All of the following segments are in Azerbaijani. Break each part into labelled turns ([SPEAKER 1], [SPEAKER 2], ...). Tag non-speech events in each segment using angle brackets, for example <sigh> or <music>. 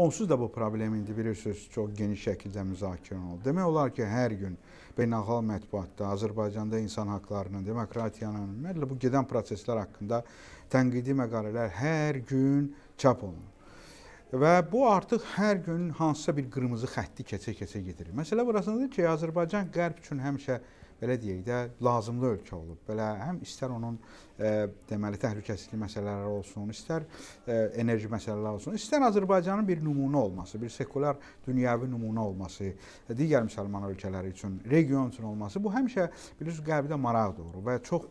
[SPEAKER 1] Onsuz da bu problem indi bilirsiniz çox geniş şəkildə müzakirə olunur. Demək olar ki, hər gün beynəlxalq mətbuatda Azərbaycanda insan hüquqlarının, demokratiyanın, ümumiyyətlə bu gedən proseslər haqqında tənqidi məqalələr hər gün çap olunur. Və bu artıq hər gün hansısa bir qırmızı xətti keçə-keçə gedir. Məsələ burasındadır ki, Azərbaycan qərb üçün həmişə belə deyək də lazımlı ölkə olub. Belə həm istər onun ə, e, deməli təhlükəsizlik məsələləri olsun, istər ə, e, enerji məsələləri olsun, istər Azərbaycanın bir nümunə olması, bir sekulyar dünyəvi nümunə olması, digər müsəlman ölkələri üçün, region üçün olması bu həmişə bilirsiniz qəlbdə maraq doğurur və çox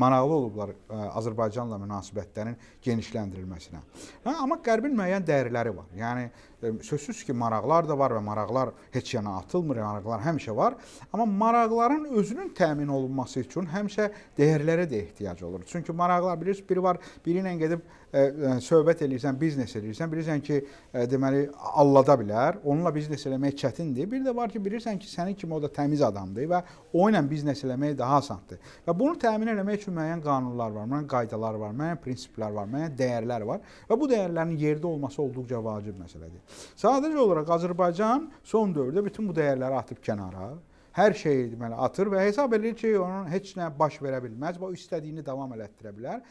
[SPEAKER 1] maraqlı olublar e, Azərbaycanla münasibətlərin genişləndirilməsinə. Hə, amma Qərbin müəyyən dəyərləri var. Yəni e, sözsüz ki, maraqlar da var və maraqlar heç yana atılmır, maraqlar həmişə var. Amma maraqların özünün təmin olunması üçün həmişə dəyərlərə də ehtiyac olur. Çünki maraqlar bilirsiniz, biri var, biri ilə gedib ə, e, söhbət eləyirsən, biznes eləyirsən, bilirsən ki, ə, deməli allada bilər. Onunla biznes eləmək çətindir. Bir də var ki, bilirsən ki, sənin kimi o da təmiz adamdır və o ilə biznes eləmək daha asandır. Və bunu təmin eləmək üçün üçün müəyyən qanunlar var, müəyyən qaydalar var, müəyyən prinsiplər var, müəyyən dəyərlər var və bu dəyərlərin yerdə olması olduqca vacib məsələdir. Sadəcə olaraq Azərbaycan son dövrdə bütün bu dəyərləri atıb kənara, hər şeyi deməli atır və hesab edir ki, onun heç nə baş verə bilməz, bu istədiyini davam elətdirə bilər.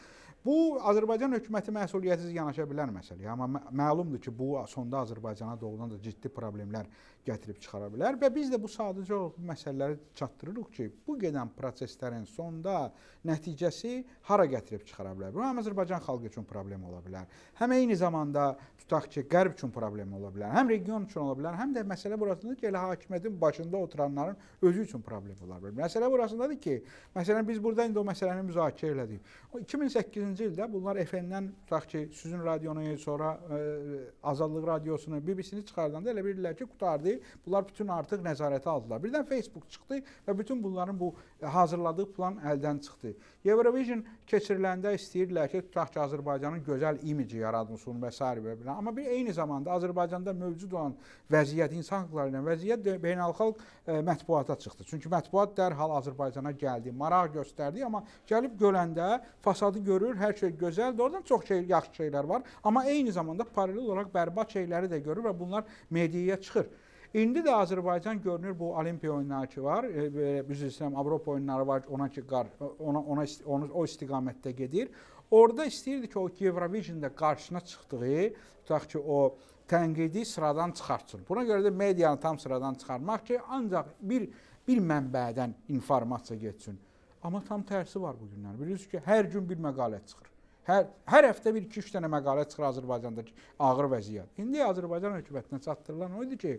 [SPEAKER 1] Bu Azərbaycan hökuməti məsuliyyətsiz yanaşa bilər məsələyə, amma məlumdur ki, bu sonda Azərbaycana doğrudan da ciddi problemlər gətirib çıxara bilər və biz də bu sadəcə bu məsələləri çatdırırıq ki, bu gedən proseslərin sonda nəticəsi hara gətirib çıxara bilər. Bu həm Azərbaycan xalqı üçün problem ola bilər, həm eyni zamanda tutaq ki, qərb üçün problem ola bilər, həm region üçün ola bilər, həm də məsələ burasındadır ki, elə hakimiyyətin başında oturanların özü üçün problem ola bilər. Məsələ burasındadır ki, məsələn biz burada indi o məsələni müzakirə elədik. O 2008-ci 2006-cı ildə bunlar FM-dən tutaq ki, Süzün radionu, sonra ə, e, Azadlıq radiosunu, BBC-ni çıxardanda elə bildilər ki, qutardı. Bunlar bütün artıq nəzarətə aldılar. Birdən Facebook çıxdı və bütün bunların bu e, hazırladığı plan əldən çıxdı. Eurovision keçiriləndə istəyirdilər ki, tutaq ki, Azərbaycanın gözəl imici yaradılsın və s. və belə. Amma bir eyni zamanda Azərbaycanda mövcud olan vəziyyət, insan hüquqları ilə vəziyyət beynəlxalq ə, e, mətbuata çıxdı. Çünki mətbuat dərhal Azərbaycana gəldi, maraq göstərdi, amma gəlib görəndə fasadı görür, hər şey gözəldir. Oradan çox şey, yaxşı şeylər var. Amma eyni zamanda paralel olaraq bərbad şeyləri də görür və bunlar mediaya çıxır. İndi də Azərbaycan görünür bu Olimpiya oyunları ki var, e, üzr istəyirəm Avropa oyunları var, ona ki qar ona ona onu o istiqamətdə gedir. Orda istəyirdi ki, o Eurovision-də qarşısına çıxdığı, tutaq ki, o tənqidi sıradan çıxartsın. Buna görə də medianı tam sıradan çıxarmaq ki, ancaq bir bir mənbədən informasiya getsin. Amma tam tərsi var bu günlər. Bilirsiniz ki, hər gün bir məqalə çıxır. Hər hər həftə bir 2-3 dənə məqalə çıxır Azərbaycandakı ağır vəziyyət. İndi Azərbaycan hökumətinə çatdırılan o idi ki,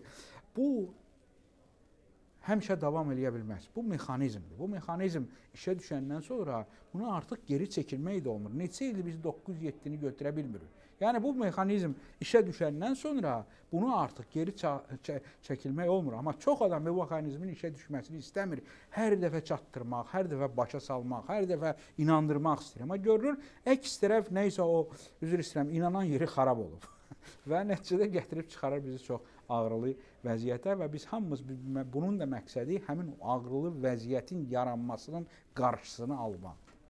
[SPEAKER 1] bu həmişə davam eləyə bilməz. Bu mexanizmdir. Bu mexanizm işə düşəndən sonra buna artıq geri çəkilmək də olmur. Neçə ildir biz 9-7-ni götürə bilmirik. Yəni bu mexanizm işə düşəndən sonra bunu artıq geri çəkilmək olmur. Amma çox adam bu mexanizmin işə düşməsini istəmir. Hər dəfə çatdırmaq, hər dəfə başa salmaq, hər dəfə inandırmaq istəyir. Amma görünür əks tərəf nə isə o üzr istəyirəm, inanan yeri xarab olub <laughs> və nəticədə gətirib çıxarır bizi çox ağrılı vəziyyətə və biz hamımız bunun da məqsədi həmin ağrılı vəziyyətin yaranmasının qarşısını almaqdır.